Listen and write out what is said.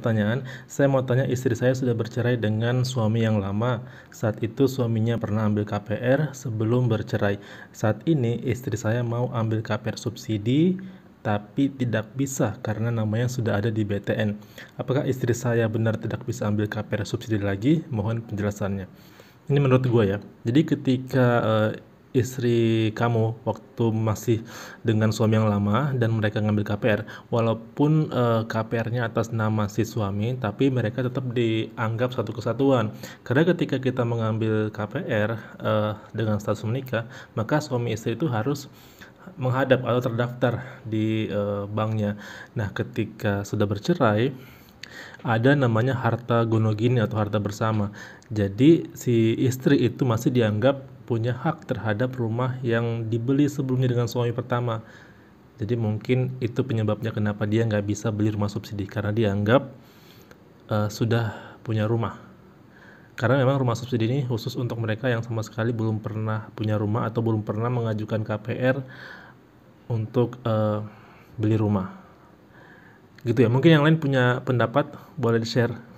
pertanyaan, saya mau tanya istri saya sudah bercerai dengan suami yang lama. Saat itu suaminya pernah ambil KPR sebelum bercerai. Saat ini istri saya mau ambil KPR subsidi tapi tidak bisa karena namanya sudah ada di BTN. Apakah istri saya benar tidak bisa ambil KPR subsidi lagi? Mohon penjelasannya. Ini menurut gue ya. Jadi ketika uh, istri kamu waktu masih dengan suami yang lama dan mereka ngambil KPR walaupun uh, eh, KPR-nya atas nama si suami tapi mereka tetap dianggap satu kesatuan karena ketika kita mengambil KPR uh, eh, dengan status menikah maka suami istri itu harus menghadap atau terdaftar di uh, banknya nah ketika sudah bercerai ada namanya harta gonogini atau harta bersama jadi si istri itu masih dianggap punya hak terhadap rumah yang dibeli sebelumnya dengan suami pertama. Jadi mungkin itu penyebabnya kenapa dia nggak bisa beli rumah subsidi karena dianggap uh, sudah punya rumah. Karena memang rumah subsidi ini khusus untuk mereka yang sama sekali belum pernah punya rumah atau belum pernah mengajukan KPR untuk uh, beli rumah. Gitu ya. Mungkin yang lain punya pendapat boleh di share.